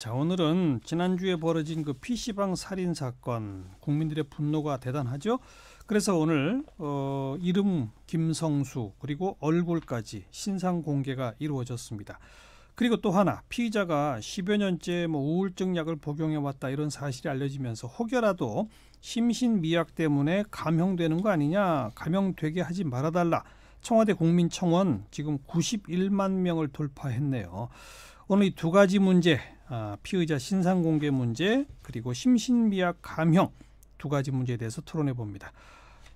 자, 오늘은 지난주에 벌어진 그 PC방 살인 사건 국민들의 분노가 대단하죠. 그래서 오늘 어, 이름 김성수 그리고 얼굴까지 신상 공개가 이루어졌습니다. 그리고 또 하나 피의자가 10여 년째 뭐 우울증 약을 복용해 왔다 이런 사실이 알려지면서 혹여라도 심신 미약 때문에 감형되는 거 아니냐 감형되게 하지 말아달라 청와대 국민청원 지금 91만 명을 돌파했네요. 오늘 이 두 가지 문제 아, 피의자 신상 공개 문제 그리고 심신미약 감형 두 가지 문제에 대해서 토론해 봅니다.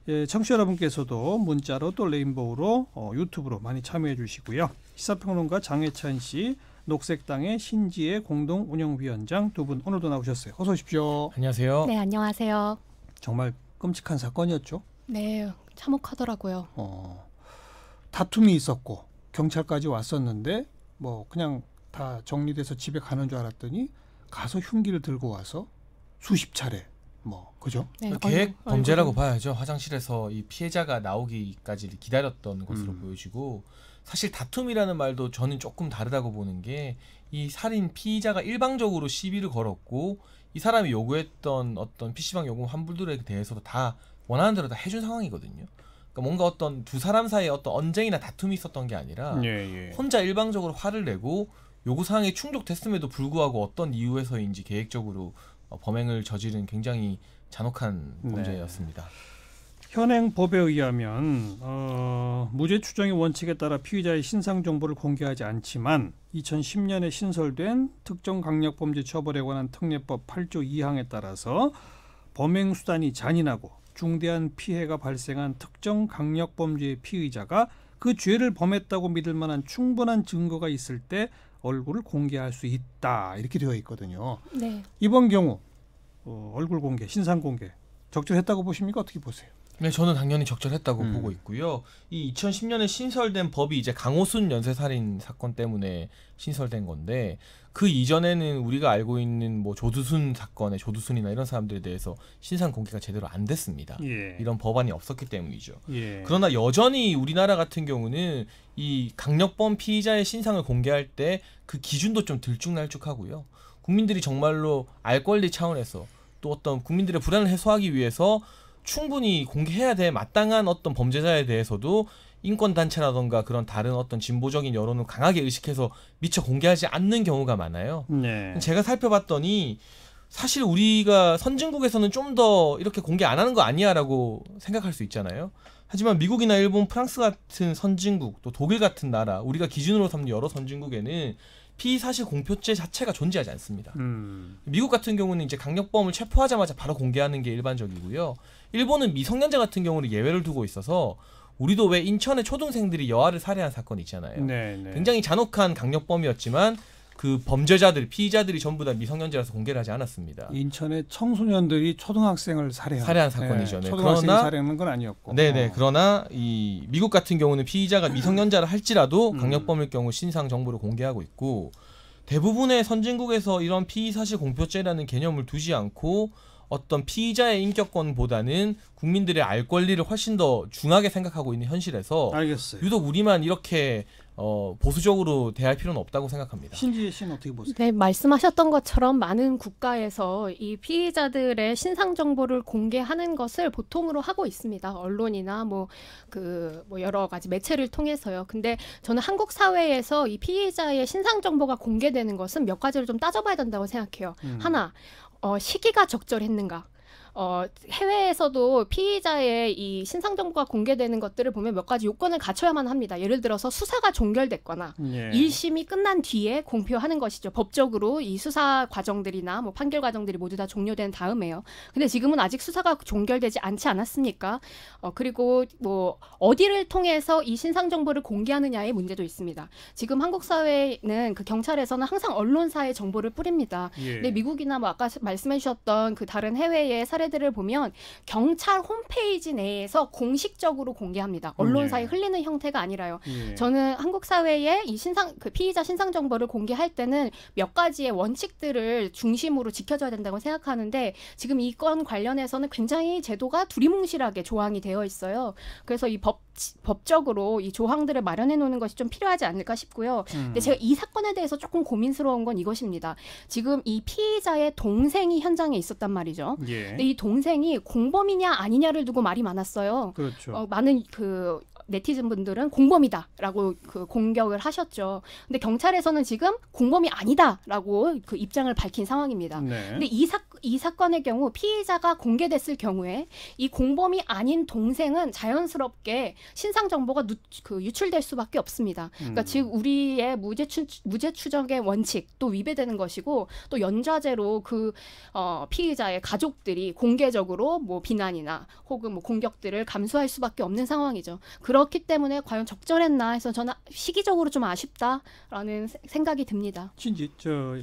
예, 청취자 여러분께서도 문자로 또 레인보우로 어, 유튜브로 많이 참여해 주시고요. 시사평론가 장혜찬 씨, 녹색당의 신지혜 공동 운영위원장 두 분 오늘도 나오셨어요. 어서 오십시오. 안녕하세요. 네, 안녕하세요. 정말 끔찍한 사건이었죠. 네, 참혹하더라고요. 어, 다툼이 있었고 경찰까지 왔었는데 뭐 그냥 다 정리돼서 집에 가는 줄 알았더니 가서 흉기를 들고 와서 수십 차례 뭐 그죠? 네, 계획 얼굴, 범죄라고 얼굴. 봐야죠. 화장실에서 이 피해자가 나오기까지 기다렸던 음. 것으로 음. 보여지고 사실 다툼이라는 말도 저는 조금 다르다고 보는 게 이 살인 피의자가 일방적으로 시비를 걸었고 이 사람이 요구했던 어떤 PC방 요금 환불들에 대해서도 다 원하는 대로 다 해준 상황이거든요. 그니까 뭔가 어떤 두 사람 사이에 어떤 언쟁이나 다툼이 있었던 게 아니라 예, 예. 혼자 일방적으로 화를 내고 요구사항이 충족됐음에도 불구하고 어떤 이유에서인지 계획적으로 어, 범행을 저지른 굉장히 잔혹한 네. 범죄였습니다. 네. 현행 법에 의하면 어, 무죄 추정의 원칙에 따라 피의자의 신상 정보를 공개하지 않지만 2010년에 신설된 특정 강력 범죄 처벌에 관한 특례법 8조 2항에 따라서 범행 수단이 잔인하고 중대한 피해가 발생한 특정 강력 범죄의 피의자가 그 죄를 범했다고 믿을 만한 충분한 증거가 있을 때 얼굴을 공개할 수 있다 이렇게 되어 있거든요. 네. 이번 경우 어, 얼굴 공개, 신상 공개 적절했다고 보십니까? 어떻게 보세요? 네, 저는 당연히 적절했다고 음. 보고 있고요. 이 2010년에 신설된 법이 이제 강호순 연쇄살인 사건 때문에 신설된 건데 그 이전에는 우리가 알고 있는 뭐 조두순 사건의 조두순이나 이런 사람들에 대해서 신상 공개가 제대로 안 됐습니다. 예. 이런 법안이 없었기 때문이죠. 예. 그러나 여전히 우리나라 같은 경우는 이 강력범 피의자의 신상을 공개할 때 그 기준도 좀 들쭉날쭉하고요. 국민들이 정말로 알 권리 차원에서 또 어떤 국민들의 불안을 해소하기 위해서 충분히 공개해야 될 마땅한 어떤 범죄자에 대해서도 인권단체라던가 그런 다른 어떤 진보적인 여론을 강하게 의식해서 미처 공개하지 않는 경우가 많아요. 네. 제가 살펴봤더니 사실 우리가 선진국에서는 좀 더 이렇게 공개 안 하는 거 아니야라고 생각할 수 있잖아요. 하지만 미국이나 일본, 프랑스 같은 선진국, 또 독일 같은 나라, 우리가 기준으로 삼는 여러 선진국에는 피의 사실 공표죄 자체가 존재하지 않습니다. 음. 미국 같은 경우는 이제 강력범을 체포하자마자 바로 공개하는 게 일반적이고요. 일본은 미성년자 같은 경우는 예외를 두고 있어서 우리도 왜 인천의 초등생들이 여아를 살해한 사건 있잖아요. 네네. 네. 굉장히 잔혹한 강력범이었지만 그 범죄자들 피의자들이 전부 다 미성년자라서 공개를 하지 않았습니다. 인천의 청소년들이 초등학생을 살해한, 살해한 사건이죠. 네. 초등학생 네, 그러나, 살해하는 건 아니었고. 네네. 네. 어. 그러나 이 미국 같은 경우는 피의자가 미성년자를 할지라도 음. 강력범일 경우 신상 정보를 공개하고 있고 대부분의 선진국에서 이런 피의 사실 공표죄라는 개념을 두지 않고 어떤 피의자의 인격권보다는 국민들의 알 권리를 훨씬 더 중하게 생각하고 있는 현실에서 알겠어요. 유독 우리만 이렇게 어, 보수적으로 대할 필요는 없다고 생각합니다. 신지혜 씨는 어떻게 보세요? 네, 말씀하셨던 것처럼 많은 국가에서 이 피의자들의 신상 정보를 공개하는 것을 보통으로 하고 있습니다. 언론이나 뭐그뭐 그, 뭐 여러 가지 매체를 통해서요. 근데 저는 한국 사회에서 이 피의자의 신상 정보가 공개되는 것은 몇 가지를 좀 따져봐야 된다고 생각해요. 음. 하나, 어, 시기가 적절했는가 어, 해외에서도 피의자의 이 신상 정보가 공개되는 것들을 보면 몇 가지 요건을 갖춰야만 합니다. 예를 들어서 수사가 종결됐거나 일심이 예. 끝난 뒤에 공표하는 것이죠. 법적으로 이 수사 과정들이나 뭐 판결 과정들이 모두 다 종료된 다음에요. 근데 지금은 아직 수사가 종결되지 않지 않았습니까? 어, 그리고 뭐 어디를 통해서 이 신상 정보를 공개하느냐의 문제도 있습니다. 지금 한국 사회는 그 경찰에서는 항상 언론사의 정보를 뿌립니다. 예. 근데 미국이나 뭐 아까 말씀해 주셨던 그 다른 해외의 사례 사례들을 보면 경찰 홈페이지 내에서 공식적으로 공개합니다. 음, 언론사에 네. 흘리는 형태가 아니라요. 네. 저는 한국 사회에 이 신상 그 피의자 신상 정보를 공개할 때는 몇 가지의 원칙들을 중심으로 지켜줘야 된다고 생각하는데 지금 이 건 관련해서는 굉장히 제도가 두리뭉실하게 조항이 되어 있어요. 그래서 이법 법적으로 이 조항들을 마련해 놓는 것이 좀 필요하지 않을까 싶고요. 음. 근데 제가 이 사건에 대해서 조금 고민스러운 건 이것입니다. 지금 이 피해자의 동생이 현장에 있었단 말이죠. 예. 근데 이 동생이 공범이냐 아니냐를 두고 말이 많았어요. 그렇죠. 어, 많은 그 네티즌 분들은 공범이다라고 그 공격을 하셨죠. 근데 경찰에서는 지금 공범이 아니다라고 그 입장을 밝힌 상황입니다. 네. 근데 이, 사, 이 사건의 경우 피의자가 공개됐을 경우에 이 공범이 아닌 동생은 자연스럽게 신상 정보가 누, 그 유출될 수밖에 없습니다. 그러니까 음. 즉 우리의 무죄, 추, 무죄 추정의 원칙 또 위배되는 것이고 또 연좌제로 그 어, 피의자의 가족들이 공개적으로 뭐 비난이나 혹은 뭐 공격들을 감수할 수밖에 없는 상황이죠. 그 그렇기 때문에 과연 적절했나 해서 저는 시기적으로 좀 아쉽다라는 생각이 듭니다. 신지 저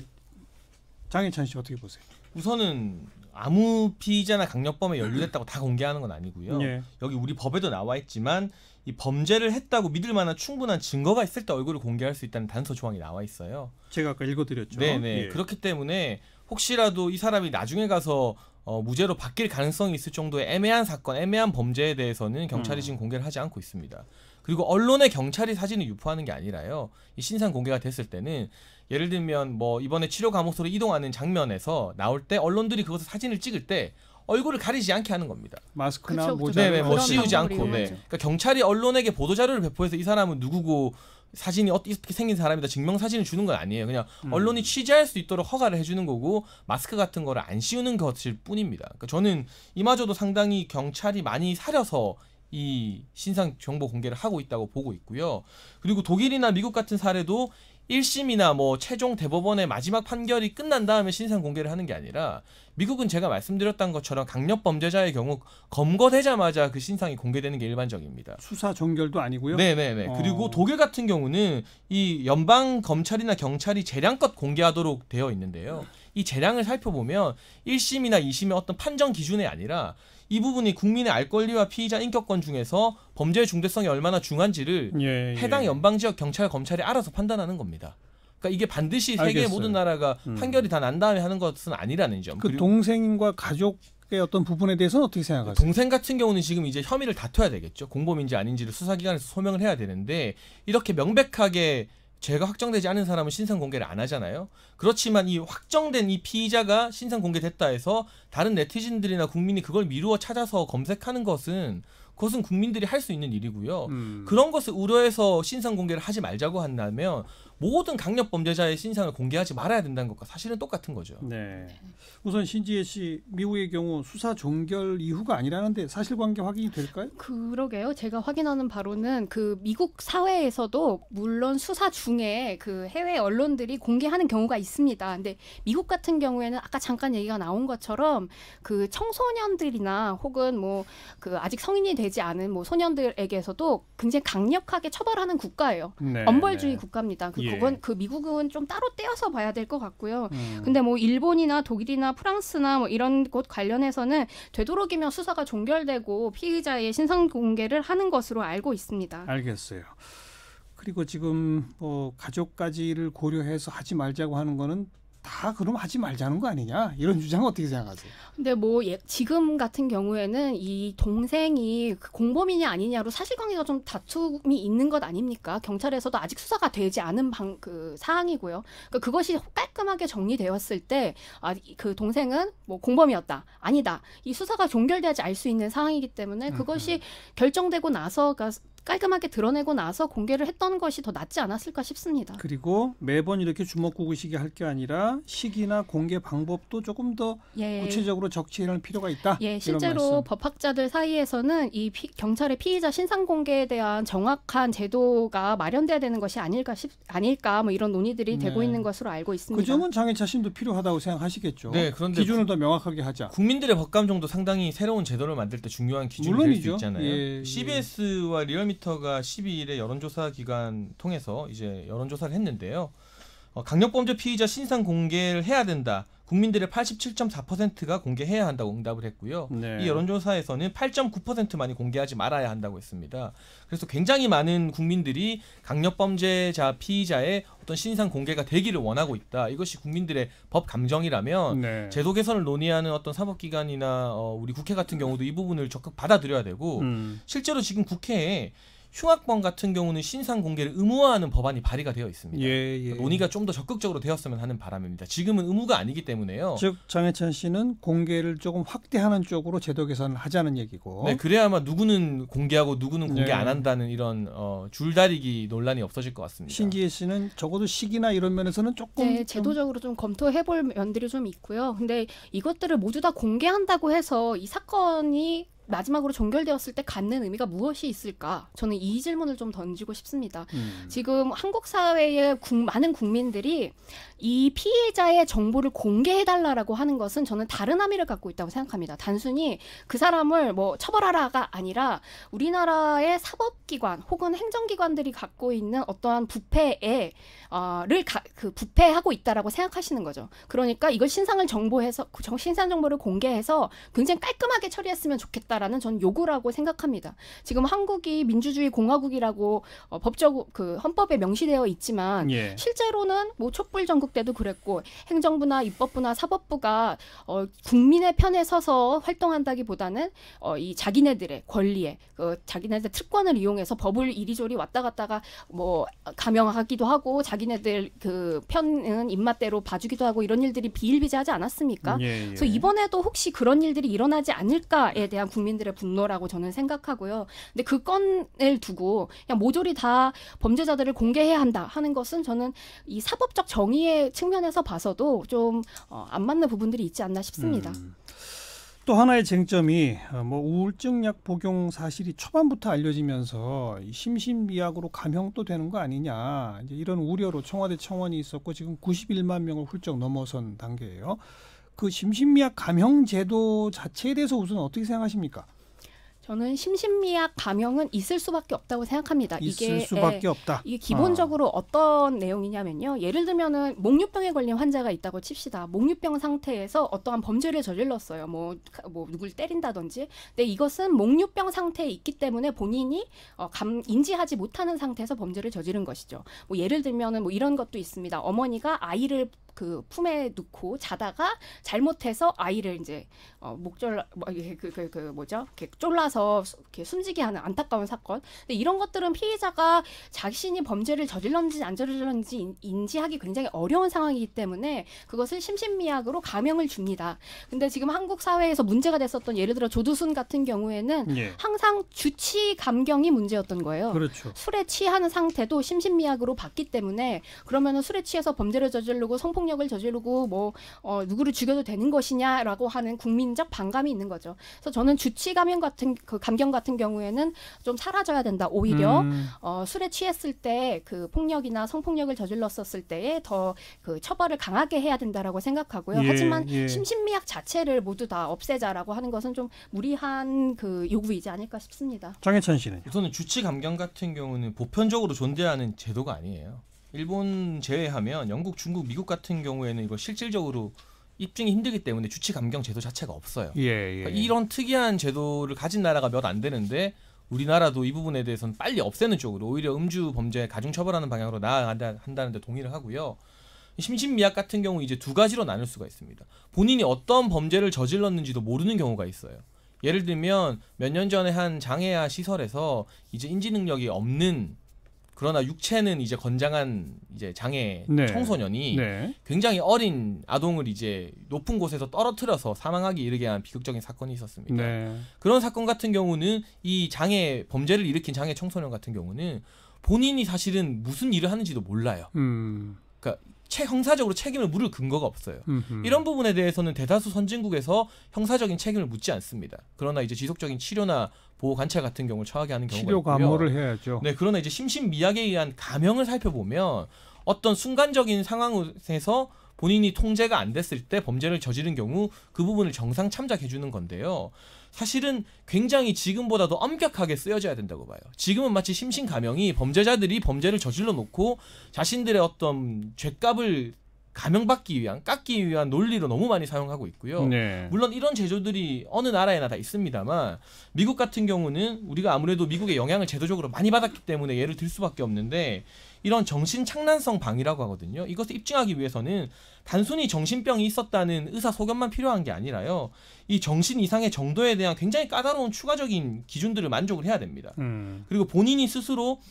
장혜찬 씨 어떻게 보세요? 우선은 아무 피의자나 강력범에 연루됐다고 다 공개하는 건 아니고요. 예. 여기 우리 법에도 나와 있지만 이 범죄를 했다고 믿을 만한 충분한 증거가 있을 때 얼굴을 공개할 수 있다는 단서 조항이 나와 있어요. 제가 아까 읽어드렸죠. 네네 네. 예. 그렇기 때문에 혹시라도 이 사람이 나중에 가서 어, 무죄로 바뀔 가능성이 있을 정도의 애매한 사건, 애매한 범죄에 대해서는 경찰이 음. 지금 공개를 하지 않고 있습니다. 그리고 언론에 경찰이 사진을 유포하는 게 아니라요. 이 신상 공개가 됐을 때는 예를 들면 뭐 이번에 치료 감옥소로 이동하는 장면에서 나올 때 언론들이 그것을 사진을 찍을 때 얼굴을 가리지 않게 하는 겁니다. 마스크나 모자, 네네, 뭐 씌우지 않고. 네. 그러니까 경찰이 언론에게 보도 자료를 배포해서 이 사람은 누구고 사진이 어떻게 생긴 사람이다 증명 사진을 주는 건 아니에요. 그냥 음. 언론이 취재할 수 있도록 허가를 해주는 거고 마스크 같은 거를 안 씌우는 것일 뿐입니다. 그러니까 저는 이마저도 상당히 경찰이 많이 사려서 이 신상 정보 공개를 하고 있다고 보고 있고요. 그리고 독일이나 미국 같은 사례도 1심이나 뭐 최종 대법원의 마지막 판결이 끝난 다음에 신상 공개를 하는 게 아니라 미국은 제가 말씀드렸던 것처럼 강력 범죄자의 경우 검거되자마자 그 신상이 공개되는 게 일반적입니다. 수사 종결도 아니고요. 네네네. 어. 그리고 독일 같은 경우는 이 연방 검찰이나 경찰이 재량껏 공개하도록 되어 있는데요. 이 재량을 살펴보면 1심이나 2심의 어떤 판정 기준이 아니라 이 부분이 국민의 알 권리와 피의자 인격권 중에서 범죄의 중대성이 얼마나 중한지를 예, 예. 해당 연방 지역 경찰 검찰이 알아서 판단하는 겁니다. 그러니까 이게 반드시 알겠어요. 세계 모든 나라가 음. 판결이 다 난 다음에 하는 것은 아니라는 점. 그 동생과 가족 의 어떤 부분에 대해서는 어떻게 생각하세요? 동생 같은 경우는 지금 이제 혐의를 다퉈야 되겠죠. 공범인지 아닌지를 수사기관에서 소명을 해야 되는데 이렇게 명백하게 죄가 확정되지 않은 사람은 신상 공개를 안 하잖아요. 그렇지만 이 확정된 이 피의자가 신상 공개됐다 해서 다른 네티즌들이나 국민이 그걸 미루어 찾아서 검색하는 것은 그것은 국민들이 할 수 있는 일이고요. 음. 그런 것을 우려해서 신상 공개를 하지 말자고 한다면 모든 강력 범죄자의 신상을 공개하지 말아야 된다는 것과 사실은 똑같은 거죠. 네. 우선 신지혜 씨 미국의 경우 수사 종결 이후가 아니라는데 사실관계 확인이 될까요? 그러게요. 제가 확인하는 바로는 그 미국 사회에서도 물론 수사 중에 그 해외 언론들이 공개하는 경우가 있습니다. 근데 미국 같은 경우에는 아까 잠깐 얘기가 나온 것처럼 그 청소년들이나 혹은 뭐 그 아직 성인이 되지 않은 뭐 소년들에게서도 굉장히 강력하게 처벌하는 국가예요. 네, 엄벌주의 네. 국가입니다. 그 예, 예. 그건 그 미국은 좀 따로 떼어서 봐야 될 것 같고요. 음. 근데 뭐 일본이나 독일이나 프랑스나 뭐 이런 곳 관련해서는 되도록이면 수사가 종결되고 피의자의 신상 공개를 하는 것으로 알고 있습니다. 알겠어요. 그리고 지금 뭐 가족까지를 고려해서 하지 말자고 하는 거는 다 그럼 하지 말자는 거 아니냐 이런 주장 어떻게 생각하세요? 근데 뭐 예, 지금 같은 경우에는 이 동생이 그 공범이냐 아니냐로 사실관계가 좀 다툼이 있는 것 아닙니까? 경찰에서도 아직 수사가 되지 않은 방, 그 사항이고요. 그러니까 그것이 깔끔하게 정리되었을 때그 아, 그 동생은 뭐 공범이었다 아니다 이 수사가 종결되지 알 수 있는 사항이기 때문에 음, 그것이 음. 결정되고 나서 그러니까 깔끔하게 드러내고 나서 공개를 했던 것이 더 낫지 않았을까 싶습니다. 그리고 매번 이렇게 주먹구구식이 할 게 아니라 시기나 공개 방법도 조금 더 예. 구체적으로 적치할 필요가 있다. 예, 실제로 법학자들 사이에서는 이 피, 경찰의 피의자 신상 공개에 대한 정확한 제도가 마련돼야 되는 것이 아닐까 싶, 아닐까 뭐 이런 논의들이 네. 되고 있는 것으로 알고 있습니다. 그 점은 장애 자신도 필요하다고 생각하시겠죠. 네, 그런데 기준을 더 명확하게 하자. 국민들의 법감정도 상당히 새로운 제도를 만들 때 중요한 기준이 될 수 있잖아요. 예, 예. CBS와 리얼미 모니터가 12일에 여론조사 기간 통해서 이제 여론조사를 했는데요. 어, 강력범죄 피의자 신상 공개를 해야 된다. 국민들의 87.4%가 공개해야 한다고 응답을 했고요. 네. 이 여론조사에서는 8.9%만이 공개하지 말아야 한다고 했습니다. 그래서 굉장히 많은 국민들이 강력범죄자 피의자의 어떤 신상 공개가 되기를 원하고 있다. 이것이 국민들의 법 감정이라면 네. 제도 개선을 논의하는 어떤 사법기관이나 어, 우리 국회 같은 경우도 이 부분을 적극 받아들여야 되고 음. 실제로 지금 국회에 흉악범 같은 경우는 신상 공개를 의무화하는 법안이 발의가 되어 있습니다. 예, 그러니까 예. 논의가 좀 더 적극적으로 되었으면 하는 바람입니다. 지금은 의무가 아니기 때문에요. 즉 장혜찬 씨는 공개를 조금 확대하는 쪽으로 제도 개선을 하자는 얘기고. 네, 그래야만 누구는 공개하고 누구는 공개 네. 안 한다는 이런 어, 줄다리기 논란이 없어질 것 같습니다. 신기혜 씨는 적어도 시기나 이런 면에서는 조금 네, 제도적으로 좀 검토해볼 면들이 좀 있고요. 근데 이것들을 모두 다 공개한다고 해서 이 사건이 마지막으로 종결되었을 때 갖는 의미가 무엇이 있을까? 저는 이 질문을 좀 던지고 싶습니다. 음. 지금 한국 사회의 국, 많은 국민들이 이 피해자의 정보를 공개해달라라고 하는 것은 저는 다른 함의를 갖고 있다고 생각합니다. 단순히 그 사람을 뭐 처벌하라가 아니라 우리나라의 사법기관 혹은 행정기관들이 갖고 있는 어떠한 부패에 어를 가, 그 부패하고 있다라고 생각하시는 거죠. 그러니까 이걸 신상을 정보해서 그 신상 정보를 공개해서 굉장히 깔끔하게 처리했으면 좋겠다. 있다라는 전 요구라고 생각합니다. 지금 한국이 민주주의 공화국이라고 어, 법적 그 헌법에 명시되어 있지만 예. 실제로는 뭐 촛불 전국 때도 그랬고 행정부나 입법부나 사법부가 어, 국민의 편에 서서 활동한다기보다는 어, 이 자기네들의 권리에 그 자기네들 의 특권을 이용해서 법을 이리저리 왔다 갔다가 뭐 감형하기도 하고 자기네들 그 편은 입맛대로 봐주기도 하고 이런 일들이 비일비재하지 않았습니까? 음, 예, 예. 그래서 이번에도 혹시 그런 일들이 일어나지 않을까에 대한 국민 국민들의 분노라고 저는 생각하고요. 근데 그 건을 두고 그냥 모조리 다 범죄자들을 공개해야 한다 하는 것은 저는 이 사법적 정의의 측면에서 봐서도 좀안 어, 맞는 부분들이 있지 않나 싶습니다. 음. 또 하나의 쟁점이 어, 뭐 우울증약 복용 사실이 초반부터 알려지면서 심신미약으로 감형도 되는 거 아니냐 이런 우려로 청와대 청원이 있었고 지금 91만 명을 훌쩍 넘어선 단계예요. 그 심신미약 감형 제도 자체에 대해서 우선 어떻게 생각하십니까? 저는 심신미약 감형은 있을 수밖에 없다고 생각합니다. 있을 이게, 예, 수밖에 예, 없다. 이게 기본적으로 아. 어. 떤 내용이냐면요. 예를 들면은 목유병에 걸린 환자가 있다고 칩시다. 목유병 상태에서 어떠한 범죄를 저질렀어요. 뭐, 뭐 누굴 때린다든지. 근데 이것은 목유병 상태에 있기 때문에 본인이 어, 감, 인지하지 못하는 상태에서 범죄를 저지른 것이죠. 뭐 예를 들면은 뭐 이런 것도 있습니다. 어머니가 아이를 그 품에 넣고 자다가 잘못해서 아이를 이제 어, 목절뭐 그그 그, 그 뭐죠? 이렇게 쫄라서 이렇게 숨지게 하는 안타까운 사건. 근데 이런 것들은 피해자가 자신이 범죄를 저질렀는지 안 저질렀는지 인지하기 굉장히 어려운 상황이기 때문에 그것을 심신미약으로 감형을 줍니다. 근데 지금 한국 사회에서 문제가 됐었던 예를 들어 조두순 같은 경우에는 예. 항상 주치 감경이 문제였던 거예요. 그렇죠. 술에 취하는 상태도 심신미약으로 봤기 때문에 그러면은 술에 취해서 범죄를 저지르고 성폭력 폭력을 저지르고 뭐 어, 누구를 죽여도 되는 것이냐라고 하는 국민적 반감이 있는 거죠. 그래서 저는 주치 감염 같은 그 감경 같은 경우에는 좀 사라져야 된다. 오히려 음. 어, 술에 취했을 때 그 폭력이나 성폭력을 저질렀었을 때에 더그 처벌을 강하게 해야 된다라고 생각하고요. 예, 하지만 예. 심신미약 자체를 모두 다 없애자라고 하는 것은 좀 무리한 그 요구이지 않을까 싶습니다. 장혜천 씨는 우선은 주치 감경 같은 경우는 보편적으로 존재하는 제도가 아니에요. 일본 제외하면 영국, 중국, 미국 같은 경우에는 이거 실질적으로 입증이 힘들기 때문에 주치 감경 제도 자체가 없어요. 예, 예. 그러니까 이런 특이한 제도를 가진 나라가 몇 안 되는데 우리나라도 이 부분에 대해서는 빨리 없애는 쪽으로 오히려 음주 범죄 가중 처벌하는 방향으로 나아간다는데 동의를 하고요. 심신미약 같은 경우 이제 두 가지로 나눌 수가 있습니다. 본인이 어떤 범죄를 저질렀는지도 모르는 경우가 있어요. 예를 들면 몇 년 전에 한 장애아 시설에서 이제 인지 능력이 없는 그러나 육체는 이제 건장한 이제 장애 네. 청소년이 네. 굉장히 어린 아동을 이제 높은 곳에서 떨어뜨려서 사망하기 이르게 한 비극적인 사건이 있었습니다. 네. 그런 사건 같은 경우는 이 장애 범죄를 일으킨 장애 청소년 같은 경우는 본인이 사실은 무슨 일을 하는지도 몰라요. 음. 그러니까 채, 형사적으로 책임을 물을 근거가 없어요. 음흠. 이런 부분에 대해서는 대다수 선진국에서 형사적인 책임을 묻지 않습니다. 그러나 이제 지속적인 치료나 보호 관찰 같은 경우를 처하게 하는 경우가 치료 감호를 해야죠. 네, 그러나 이제 심신미약에 의한 감형을 살펴보면 어떤 순간적인 상황에서 본인이 통제가 안 됐을 때 범죄를 저지른 경우 그 부분을 정상 참작해 주는 건데요. 사실은 굉장히 지금보다도 엄격하게 쓰여져야 된다고 봐요. 지금은 마치 심신 감형이 범죄자들이 범죄를 저질러 놓고 자신들의 어떤 죄값을 감형받기 위한 깎기 위한 논리로 너무 많이 사용하고 있고요. 네. 물론 이런 제조들이 어느 나라에나 다 있습니다만 미국 같은 경우는 우리가 아무래도 미국의 영향을 제도적으로 많이 받았기 때문에 예를 들 수밖에 없는데 이런 정신 창란성 방이라고 하거든요. 이것을 입증하기 위해서는 단순히 정신병이 있었다는 의사 소견만 필요한 게 아니라요. 이 정신 이상의 정도에 대한 굉장히 까다로운 추가적인 기준들을 만족을 해야 됩니다. 음. 그리고 본인이 스스로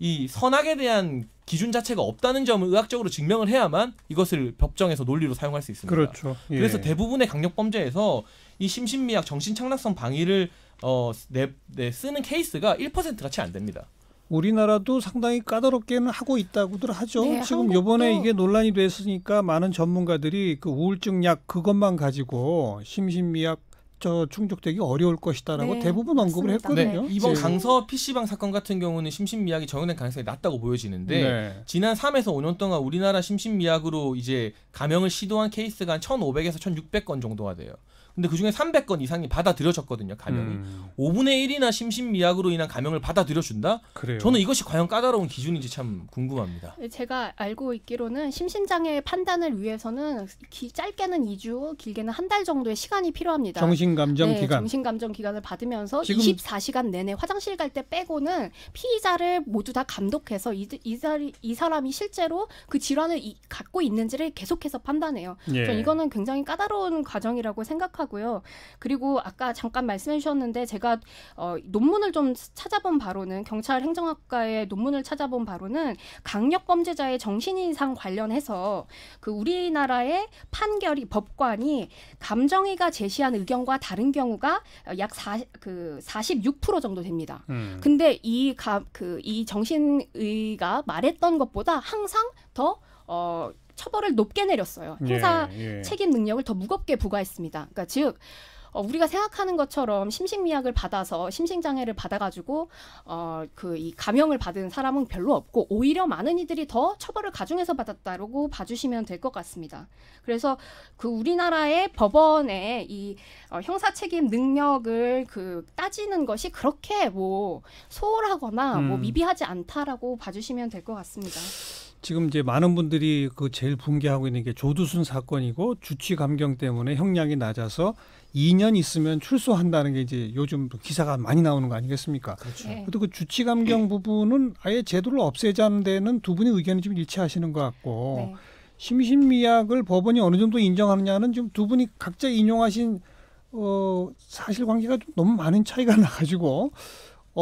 이 선악에 대한 기준 자체가 없다는 점을 의학적으로 증명을 해야만 이것을 법정에서 논리로 사용할 수 있습니다. 그렇죠. 예. 그래서 대부분의 강력 범죄에서 이 심신미약 정신 착락성 방위를 어, 내, 내 쓰는 케이스가 1%가 채안 됩니다. 우리나라도 상당히 까다롭게는 하고 있다고들 하죠. 네, 지금 요번에 이게 논란이 됐으니까 많은 전문가들이 그 우울증 약 그것만 가지고 심신미약 저 충족되기 어려울 것이다라고 네, 대부분 언급을 맞습니다. 했거든요. 네, 이번 네. 강서 PC방 사건 같은 경우는 심신미약이 적용된 가능성이 낮다고 보여지는데 네. 지난 3에서 5년 동안 우리나라 심신미약으로 이제 감형을 시도한 케이스가 한 1,500에서 1,600건 정도가 돼요. 근데 그중에 300건 이상이 받아들여졌거든요 감형이 음. 5분의 1이나 심신미약으로 인한 감형을 받아들여준다 그래요. 저는 이것이 과연 까다로운 기준인지 참 궁금합니다 네, 제가 알고 있기로는 심신장애 판단을 위해서는 기, 짧게는 2주 길게는 한 달 정도의 시간이 필요합니다 정신감정 네, 기간 정신감정 기간을 받으면서 24시간 내내 화장실 갈 때 빼고는 피의자를 모두 다 감독해서 이, 이, 이 사람이 실제로 그 질환을 이, 갖고 있는지를 계속해서 판단해요 예. 이거는 굉장히 까다로운 과정이라고 생각합니다 생각하고요. 그리고 아까 잠깐 말씀해 주셨는데 제가 어, 논문을 좀 찾아본 바로는 경찰 행정학과의 논문을 찾아본 바로는 강력 범죄자의 정신이상 관련해서 그 우리나라의 판결이 법관이 감정위가 제시한 의견과 다른 경우가 약그46% 정도 됩니다. 음. 근데 이가 그이 그, 정신의가 말했던 것보다 항상 더 어, 처벌을 높게 내렸어요. 행사 예, 예. 책임 능력을 더 무겁게 부과했습니다. 그러니까 즉 어, 우리가 생각하는 것처럼 심신미약을 받아서 심신장애를 받아가지고 어, 그이 감형을 받은 사람은 별로 없고 오히려 많은 이들이 더 처벌을 가중해서 받았다라고 봐주시면 될 것 같습니다. 그래서 그 우리나라의 법원의 이 어, 형사 책임 능력을 그 따지는 것이 그렇게 뭐 소홀하거나 뭐 음. 뭐 미비하지 않다라고 봐주시면 될 것 같습니다. 지금 이제 많은 분들이 그 제일 붕괴하고 있는 게 조두순 사건이고 주치 감경 때문에 형량이 낮아서 2년 있으면 출소한다는 게 이제 요즘 기사가 많이 나오는 거 아니겠습니까? 그렇죠. 네. 그리고 그 주치 감경 부분은 아예 제도를 없애자는 데는 두 분의 의견이 좀 일치하시는 것 같고 네. 심신미약을 법원이 어느 정도 인정하느냐는 지금 두 분이 각자 인용하신 어 사실관계가 좀 너무 많은 차이가 나가지고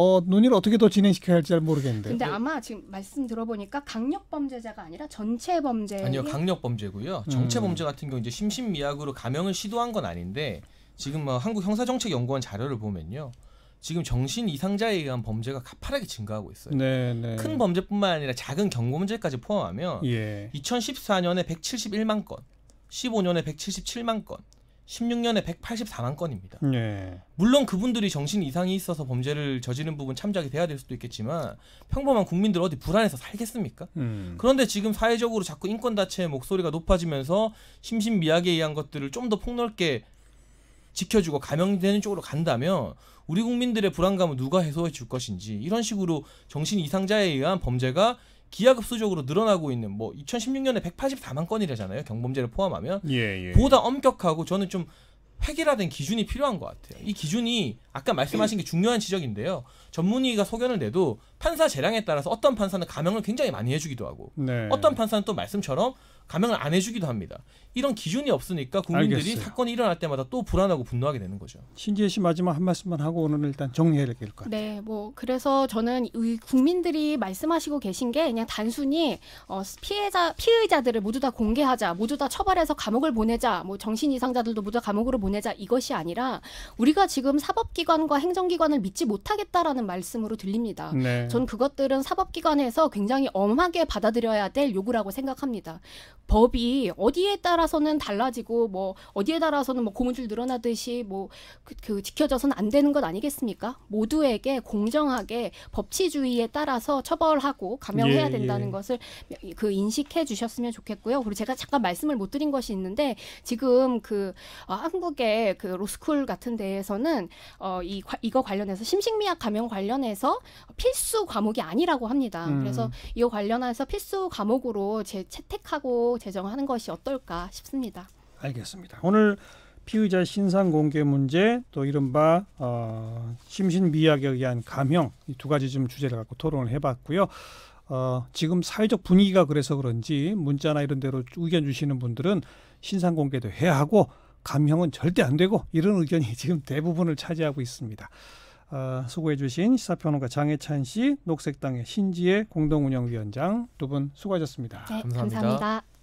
어, 논의를 어떻게 더 진행시켜야 할지 잘 모르겠는데. 근데 아마 지금 말씀 들어보니까 강력 범죄자가 아니라 전체 범죄. 아니요, 강력 범죄고요. 정체 음. 범죄 같은 경우 이제 심신미약으로 가명을 시도한 건 아닌데 지금 뭐 한국 형사정책연구원 자료를 보면요. 지금 정신 이상자에 의한 범죄가 가파르게 증가하고 있어요. 네네. 네. 큰 범죄뿐만 아니라 작은 경고문제까지 포함하면 예. 2014년에 171만 건, 15년에 177만 건, 16년에 184만 건입니다. 네. 물론 그분들이 정신 이상이 있어서 범죄를 저지른 부분 참작이 돼야 될 수도 있겠지만 평범한 국민들 어디 불안해서 살겠습니까? 음. 그런데 지금 사회적으로 자꾸 인권 단체의 목소리가 높아지면서 심신미약에 의한 것들을 좀 더 폭넓게 지켜주고 감염되는 쪽으로 간다면 우리 국민들의 불안감을 누가 해소해 줄 것인지 이런 식으로 정신 이상자에 의한 범죄가 기하급수적으로 늘어나고 있는 뭐 2016년에 184만 건이라잖아요. 경범죄를 포함하면 예, 예. 보다 예. 엄격하고 저는 좀 획일화된 기준이 필요한 것 같아요. 이 기준이 아까 말씀하신 게 중요한 지적인데요. 전문의가 소견을 내도 판사 재량에 따라서 어떤 판사는 감형을 굉장히 많이 해주기도 하고 네. 어떤 판사는 또 말씀처럼 감형을 안 해주기도 합니다. 이런 기준이 없으니까 국민들이 알겠어요. 사건이 일어날 때마다 또 불안하고 분노하게 되는 거죠. 신지혜 씨 마지막 한 말씀만 하고 오늘 일단 정리해야 될 것 같아요. 네, 뭐 그래서 저는 국민들이 말씀하시고 계신 게 그냥 단순히 어, 피해자 피의자들을 모두 다 공개하자, 모두 다 처벌해서 감옥을 보내자, 뭐 정신 이상자들도 모두 감옥으로 보내자 이것이 아니라 우리가 지금 사법기관과 행정기관을 믿지 못하겠다라는 말씀으로 들립니다. 네. 전 그것들은 사법기관에서 굉장히 엄하게 받아들여야 될 요구라고 생각합니다. 법이 어디에 따라서는 달라지고 뭐 어디에 따라서는 뭐 고무줄 늘어나듯이 뭐그 그지켜져선안 되는 것 아니겠습니까? 모두에게 공정하게 법치주의에 따라서 처벌하고 감형해야 예, 예. 된다는 예. 것을 그 인식해 주셨으면 좋겠고요. 그리고 제가 잠깐 말씀을 못 드린 것이 있는데 지금 그 어, 한국의 그 로스쿨 같은 데에서는 어, 이 이거 관련해서 심신미약 감형 관련해서 필수 과목이 아니라고 합니다. 음. 그래서 이거 관련해서 필수 과목으로 재 채택하고 제정하는 것이 어떨까 싶습니다. 알겠습니다. 오늘 피의자 신상 공개 문제 또 이른바 어, 심신미약에 의한 감형 이두 가지 좀 주제를 갖고 토론을 해봤고요. 어, 지금 사회적 분위기가 그래서 그런지 문자나 이런 데로 의견 주시는 분들은 신상 공개도 해야 하고 감형은 절대 안 되고 이런 의견이 지금 대부분을 차지하고 있습니다. 어, 수고해주신 시사평론가 장혜찬 씨, 녹색당의 신지혜 공동운영위원장 두 분 수고하셨습니다. 네, 감사합니다. 감사합니다.